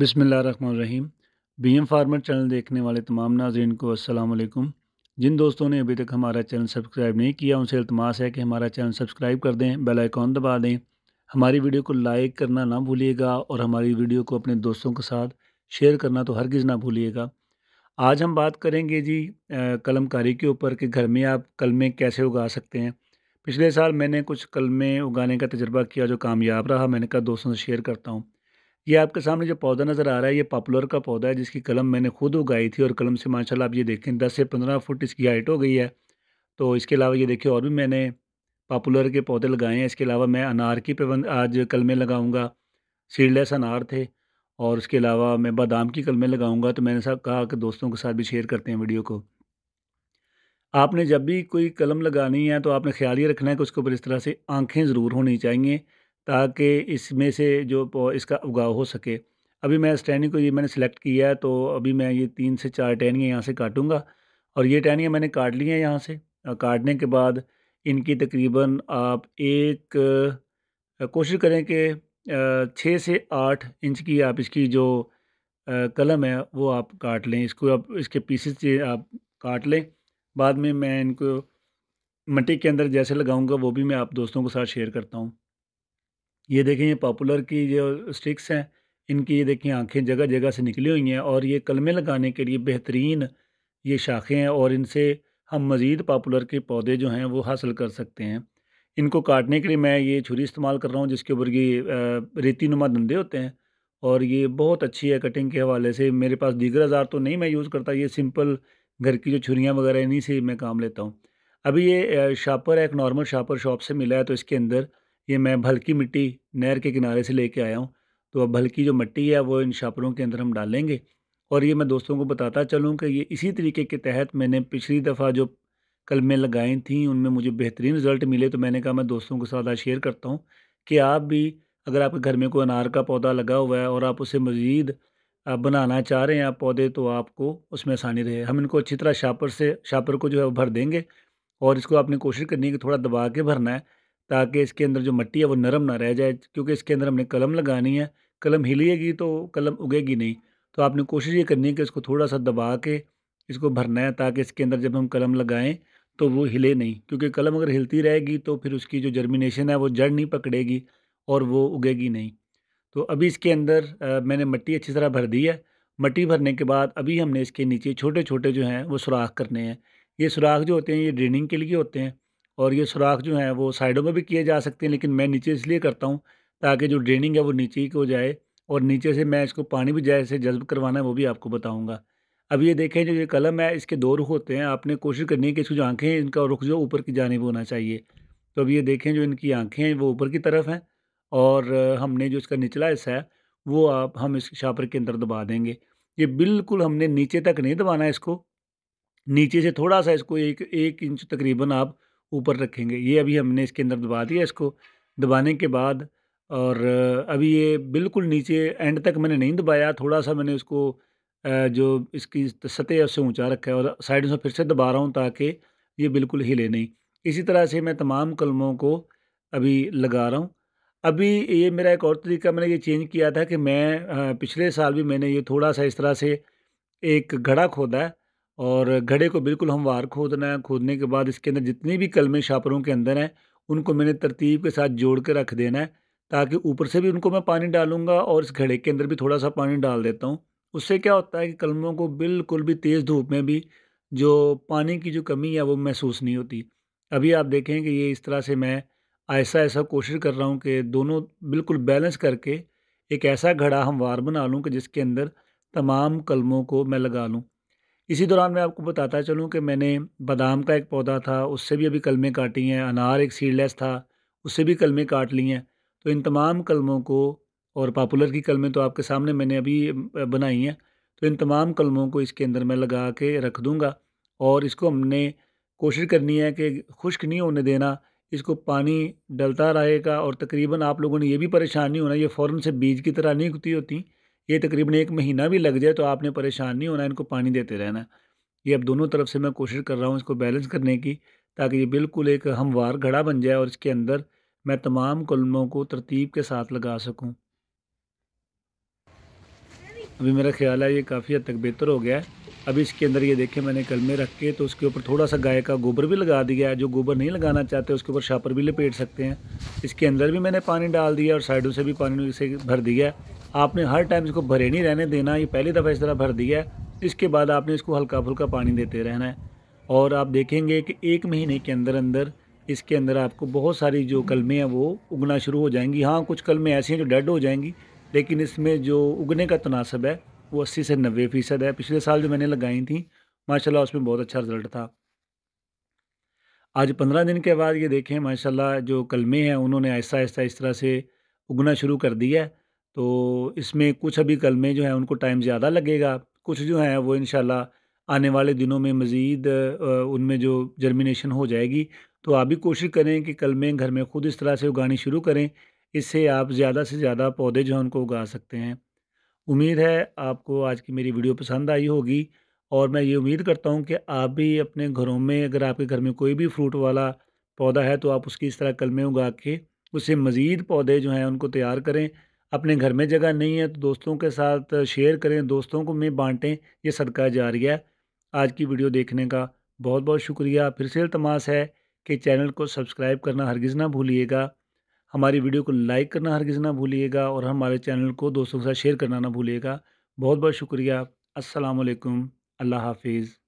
रहीम B M farmer channel देखने वाले तमाम नाजरन को असलकम जिन दोस्तों ने अभी तक हमारा चैनल सब्सक्राइब नहीं किया उनसे अल्तमास है कि हमारा चैनल सब्सक्राइब कर दें बेल आइकॉन दबा दें हमारी वीडियो को लाइक करना ना भूलिएगा और हमारी वीडियो को अपने दोस्तों के साथ शेयर करना तो हरगिज़ ना भूलिएगा आज हम बात करेंगे जी कलमकारी के ऊपर कि घर में आप कलमें कैसे उगा सकते हैं पिछले साल मैंने कुछ कलमें उगाने का तजर्बा किया जो कामयाब रहा मैंने कहा दोस्तों से शेयर करता हूँ ये आपके सामने जो पौधा नज़र आ रहा है ये पॉपुलर का पौधा है जिसकी कलम मैंने खुद उगाई थी और कलम से माशाल्लाह आप ये देखें दस से पंद्रह फुट इसकी हाइट हो गई है तो इसके अलावा ये देखिए और भी मैंने पॉपुलर के पौधे लगाए हैं इसके अलावा मैं अनार की पेबंद आज कलमें लगाऊँगा सीडलेस अनार थे और उसके अलावा मैं बादाम की कलमें लगाऊँगा तो मैंने सब कहा कि दोस्तों के साथ भी शेयर करते हैं वीडियो को आपने जब भी कोई कलम लगानी है तो आपने ख्याल ये रखना है कि उसके ऊपर इस तरह से आँखें ज़रूर होनी चाहिए ताकि इसमें से जो इसका उगाव हो सके अभी मैं इस टहनी को ये मैंने सेलेक्ट किया है तो अभी मैं ये तीन से चार टहनियाँ यहाँ से काटूँगा और ये टहनियाँ मैंने काट ली हैं यहाँ से काटने के बाद इनकी तकरीबन आप एक कोशिश करें कि छः से आठ इंच की आप इसकी जो कलम है वो आप काट लें इसको आप इसके पीसेस से आप काट लें बाद में मैं इनको मट्टी के अंदर जैसे लगाऊंगा वो भी मैं आप दोस्तों के साथ शेयर करता हूँ ये देखें ये पॉपुलर की जो स्टिक्स हैं इनकी ये देखें आंखें जगह जगह से निकली हुई हैं और ये कलमे लगाने के लिए बेहतरीन ये शाखें हैं और इनसे हम मज़ीद पॉपुलर के पौधे जो हैं वो हासिल कर सकते हैं इनको काटने के लिए मैं ये छुरी इस्तेमाल कर रहा हूँ जिसके ऊपर ये रेती नुमा धंधे होते हैं और ये बहुत अच्छी है कटिंग के हवाले से मेरे पास दीगर हज़ार तो नहीं मैं यूज़ करता ये सिंपल घर की जो छुरियाँ वगैरह इन्हीं से मैं काम लेता हूँ अभी ये शापर है एक नॉर्मल शापर शॉप से मिला है तो इसके अंदर ये मैं भल्की मिट्टी नहर के किनारे से लेके आया हूँ तो अब भल्की जो मिट्टी है वो इन छापरों के अंदर हम डालेंगे और ये मैं दोस्तों को बताता चलूँ कि ये इसी तरीके के तहत मैंने पिछली दफ़ा जो कलमें लगाई थी उनमें मुझे बेहतरीन रिज़ल्ट मिले तो मैंने कहा मैं दोस्तों के साथ आज शेयर करता हूँ कि आप भी अगर आपके घर में कोई अनार का पौधा लगा हुआ है और आप उसे मज़ीद आप बनाना चाह रहे हैं आप पौधे तो आपको उसमें आसानी रहे हम इनको अच्छी तरह शापर से शापर को जो है भर देंगे और इसको आपने कोशिश करनी है कि थोड़ा दबा के भरना है ताकि इसके अंदर जो मिट्टी है वो नरम ना रह जाए क्योंकि इसके अंदर हमने कलम लगानी है कलम हिलेगी तो कलम उगेगी नहीं तो आपने कोशिश ये करनी है कि इसको थोड़ा सा दबा के इसको भरना है ताकि इसके अंदर जब हम कलम लगाएं तो वो हिले नहीं क्योंकि कलम अगर हिलती रहेगी तो फिर उसकी जो जर्मिनेशन है वो जड़ नहीं पकड़ेगी और वो उगेगी नहीं तो अभी इसके अंदर आ, मैंने मट्टी अच्छी तरह भर दी है मट्टी भरने के बाद अभी हमने इसके नीचे छोटे छोटे जो हैं वो सुराख करने हैं ये सुराख जो होते हैं ये ड्रेनिंग के लिए होते हैं और ये सुराख जो हैं वो साइडों में भी किए जा सकते हैं लेकिन मैं नीचे इसलिए करता हूँ ताकि जो ड्रेनिंग है वो नीचे ही हो जाए और नीचे से मैं इसको पानी भी जैसे जज्ब करवाना है वो भी आपको बताऊँगा अब ये देखें जो ये कलम है इसके दो रुख होते हैं आपने कोशिश करनी है कि इसकी जो आँखें हैं इनका रुख जो ऊपर की जानब होना चाहिए तो अब ये देखें जो इनकी आँखें हैं वो ऊपर की तरफ हैं और हमने जो इसका निचला हिस्सा है वो आप हम इस शापर के अंदर दबा देंगे ये बिल्कुल हमने नीचे तक नहीं दबाना इसको नीचे से थोड़ा सा इसको एक एक इंच तकरीबन आप ऊपर रखेंगे ये अभी हमने इसके अंदर दबा दिया इसको दबाने के बाद और अभी ये बिल्कुल नीचे एंड तक मैंने नहीं दबाया थोड़ा सा मैंने उसको जो इसकी सतह है उससे ऊँचा रखा है और साइड से फिर से दबा रहा हूँ ताकि ये बिल्कुल हिले नहीं इसी तरह से मैं तमाम कलमों को अभी लगा रहा हूँ अभी ये मेरा एक और तरीका मैंने ये चेंज किया था कि मैं पिछले साल भी मैंने ये थोड़ा सा इस तरह से एक घड़ा खोदा है और घड़े को बिल्कुल हम वार खोदना है खोदने के बाद इसके अंदर जितनी भी कलमें शापरों के अंदर हैं उनको मैंने तरतीब के साथ जोड़ के रख देना है ताकि ऊपर से भी उनको मैं पानी डालूंगा और इस घड़े के अंदर भी थोड़ा सा पानी डाल देता हूँ उससे क्या होता है कि कलमों को बिल्कुल भी तेज़ धूप में भी जो पानी की जो कमी है वो महसूस नहीं होती अभी आप देखें कि ये इस तरह से मैं ऐसा ऐसा कोशिश कर रहा हूँ कि दोनों बिल्कुल बैलेंस करके एक ऐसा घड़ा हम वार बना लूँ कि जिसके अंदर तमाम कलमों को मैं लगा लूँ इसी दौरान मैं आपको बताता चलूँ कि मैंने बादाम का एक पौधा था उससे भी अभी कलमें काटी हैं अनार एक सीडलेस था उससे भी कलमें काट ली हैं तो इन तमाम कलमों को और पॉपुलर की कलमें तो आपके सामने मैंने अभी बनाई हैं तो इन तमाम कलमों को इसके अंदर मैं लगा के रख दूँगा और इसको हमने कोशिश करनी है कि खुश्क नहीं होने देना इसको पानी डलता रहेगा और तकरीबन आप लोगों ने ये भी परेशानी होना ये फ़ौरन से बीज की तरह नहीं उगती होती ये तकरीबन एक महीना भी लग जाए तो आपने परेशान नहीं होना इनको पानी देते रहना ये अब दोनों तरफ से मैं कोशिश कर रहा हूँ इसको बैलेंस करने की ताकि ये बिल्कुल एक हमवार घड़ा बन जाए और इसके अंदर मैं तमाम कलमों को तरतीब के साथ लगा सकूँ अभी मेरा ख्याल है ये काफ़ी हद तक बेहतर हो गया है अभी इसके अंदर ये देखें मैंने कलमे रख के तो उसके ऊपर थोड़ा सा गाय का गोबर भी लगा दिया है जो गोबर नहीं लगाना चाहते उसके ऊपर शापर भी लपेट सकते हैं इसके अंदर भी मैंने पानी डाल दिया और साइडों से भी पानी इसे भर दिया आपने हर टाइम इसको भरे नहीं रहने देना ये पहली दफ़ा इस तरह भर दिया है इसके बाद आपने इसको हल्का फुल्का पानी देते रहना है और आप देखेंगे कि एक महीने के अंदर अंदर इसके अंदर आपको बहुत सारी जो कलमें हैं वो उगना शुरू हो जाएंगी हाँ कुछ कलमें ऐसी हैं जो डेड हो जाएंगी लेकिन इसमें जो उगने का तनासब है वो अस्सी से नब्बे फ़ीसद है पिछले साल जो मैंने लगाई थी माशाला उसमें बहुत अच्छा रिज़ल्ट था आज पंद्रह दिन के बाद ये देखें माशाला जो कलमें हैं उन्होंने ऐसा ऐसा इस तरह से उगना शुरू कर दिया है तो इसमें कुछ अभी कलमे जो है उनको टाइम ज़्यादा लगेगा कुछ जो है वो इन आने वाले दिनों में मज़ीद उनमें जो जर्मिनेशन हो जाएगी तो आप भी कोशिश करें कि कलमे घर में ख़ुद इस तरह से उगानी शुरू करें इससे आप ज़्यादा से ज़्यादा पौधे जो हैं उनको उगा सकते हैं उम्मीद है आपको आज की मेरी वीडियो पसंद आई होगी और मैं ये उम्मीद करता हूँ कि आप भी अपने घरों में अगर आपके घर में कोई भी फ्रूट वाला पौधा है तो आप उसकी इस तरह कलमे उगा के उससे मज़ीद पौधे जो हैं उनको तैयार करें अपने घर में जगह नहीं है तो दोस्तों के साथ शेयर करें दोस्तों को में बांटें ये सदका जा रही है आज की वीडियो देखने का बहुत बहुत शुक्रिया फिर से तमाश है कि चैनल को सब्सक्राइब करना हरगिज़ ना भूलिएगा हमारी वीडियो को लाइक करना हरगिज़ ना भूलिएगा और हमारे चैनल को दोस्तों के साथ शेयर करना ना भूलिएगा बहुत बहुत शुक्रिया असलकम अल्लाह हाफिज़